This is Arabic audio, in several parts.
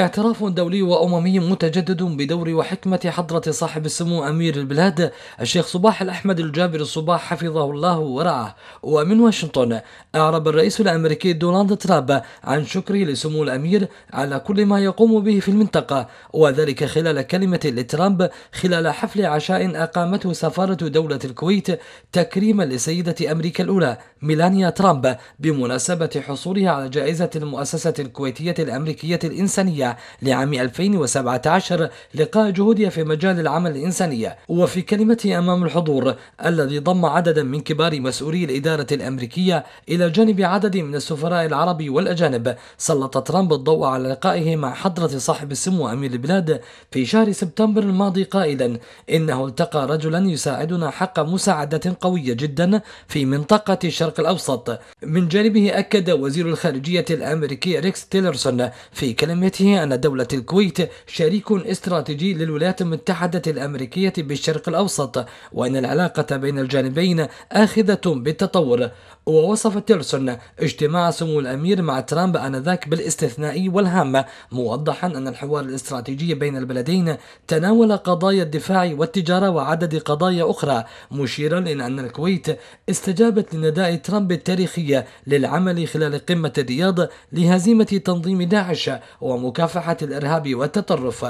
اعتراف دولي وأممي متجدد بدور وحكمة حضرة صاحب السمو أمير البلاد الشيخ صباح الأحمد الجابر الصباح حفظه الله ورعاه ومن واشنطن أعرب الرئيس الأمريكي دونالد ترامب عن شكره لسمو الأمير على كل ما يقوم به في المنطقة وذلك خلال كلمة لترامب خلال حفل عشاء أقامته سفارة دولة الكويت تكريما لسيدة أمريكا الأولى ميلانيا ترامب بمناسبة حصولها على جائزة المؤسسة الكويتية الأمريكية الإنسانية لعام 2017 لقاء جهودها في مجال العمل الإنساني وفي كلمته أمام الحضور الذي ضم عددا من كبار مسؤولي الإدارة الأمريكية إلى جانب عدد من السفراء العرب والأجانب سلط ترامب الضوء على لقائه مع حضرة صاحب السمو أمير البلاد في شهر سبتمبر الماضي قائلا إنه التقى رجلا يساعدنا حق مساعدة قوية جدا في منطقة الشرق الأوسط من جانبه أكد وزير الخارجية الأمريكي ريكس تيلرسون في كلمته أن دولة الكويت شريك استراتيجي للولايات المتحدة الأمريكية بالشرق الأوسط وأن العلاقة بين الجانبين آخذة بالتطور ووصف تيلسون اجتماع سمو الأمير مع ترامب آنذاك بالاستثنائي والهام موضحا أن الحوار الاستراتيجي بين البلدين تناول قضايا الدفاع والتجارة وعدد قضايا أخرى مشيرا إلى أن الكويت استجابت لنداء ترامب التاريخية للعمل خلال قمة الرياض لهزيمة تنظيم داعش ومكافحة مكافحة الإرهاب والتطرف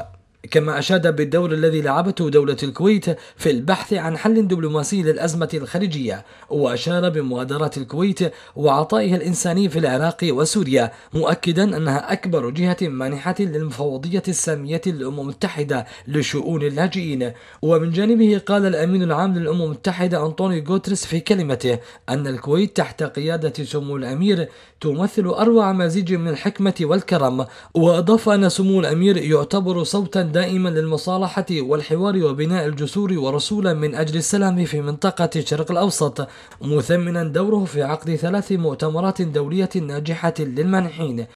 كما أشاد بالدور الذي لعبته دولة الكويت في البحث عن حل دبلوماسي للأزمة الخليجية وأشار بمغادرة الكويت وعطائها الإنساني في العراق وسوريا مؤكدا أنها أكبر جهة مانحة للمفوضية السامية للأمم المتحدة لشؤون اللاجئين ومن جانبه قال الأمين العام للأمم المتحدة أنطوني غوتريس في كلمته أن الكويت تحت قيادة سمو الأمير تمثل أروع مزيج من الحكمة والكرم وأضاف أن سمو الأمير يعتبر صوتا دائما للمصالحة والحوار وبناء الجسور ورسولا من أجل السلام في منطقة الشرق الأوسط مثمنا دوره في عقد ثلاث مؤتمرات دولية ناجحة للمانحين